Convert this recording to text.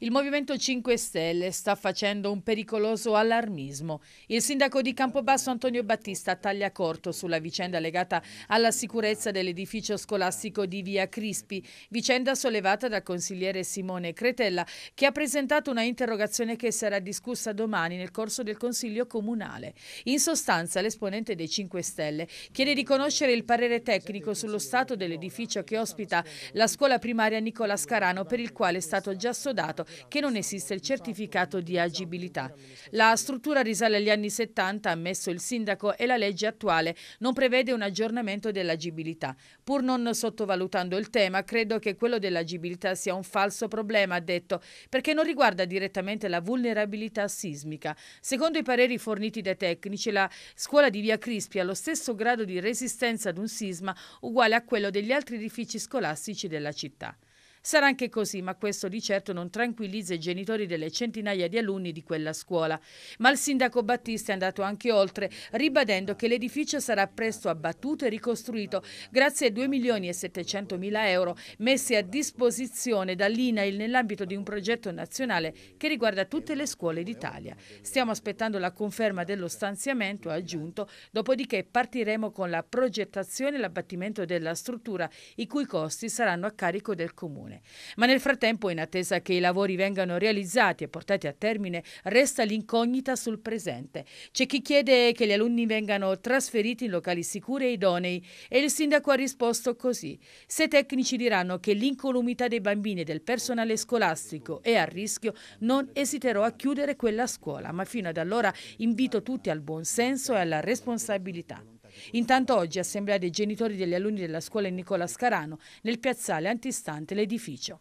Il Movimento 5 Stelle sta facendo un pericoloso allarmismo. Il sindaco di Campobasso Antonio Battista taglia corto sulla vicenda legata alla sicurezza dell'edificio scolastico di Via Crispi, vicenda sollevata dal consigliere Simone Cretella che ha presentato una interrogazione che sarà discussa domani nel corso del Consiglio Comunale. In sostanza l'esponente dei 5 Stelle chiede di conoscere il parere tecnico sullo stato dell'edificio che ospita la scuola primaria Nicola Scarano per il quale è stato già sodato che non esiste il certificato di agibilità. La struttura risale agli anni 70, ha ammesso il sindaco, e la legge attuale non prevede un aggiornamento dell'agibilità. Pur non sottovalutando il tema, credo che quello dell'agibilità sia un falso problema, ha detto, perché non riguarda direttamente la vulnerabilità sismica. Secondo i pareri forniti dai tecnici, la scuola di Via Crispi ha lo stesso grado di resistenza ad un sisma uguale a quello degli altri edifici scolastici della città. Sarà anche così, ma questo di certo non tranquillizza i genitori delle centinaia di alunni di quella scuola. Ma il sindaco Battista è andato anche oltre, ribadendo che l'edificio sarà presto abbattuto e ricostruito grazie ai 2 milioni e 700 mila euro messi a disposizione dall'INAIL nell'ambito di un progetto nazionale che riguarda tutte le scuole d'Italia. Stiamo aspettando la conferma dello stanziamento, ha aggiunto, dopodiché partiremo con la progettazione e l'abbattimento della struttura, i cui costi saranno a carico del Comune regione. Ma nel frattempo, in attesa che i lavori vengano realizzati e portati a termine, resta l'incognita sul presente. C'è chi chiede che gli alunni vengano trasferiti in locali sicuri e idonei e il sindaco ha risposto così. Se i tecnici diranno che l'incolumità dei bambini e del personale scolastico è a rischio, non esiterò a chiudere quella scuola, ma fino ad allora invito tutti al buon senso e alla responsabilità. Intanto oggi assemblea dei genitori degli alunni della scuola Nicola Scarano nel piazzale antistante l'edificio.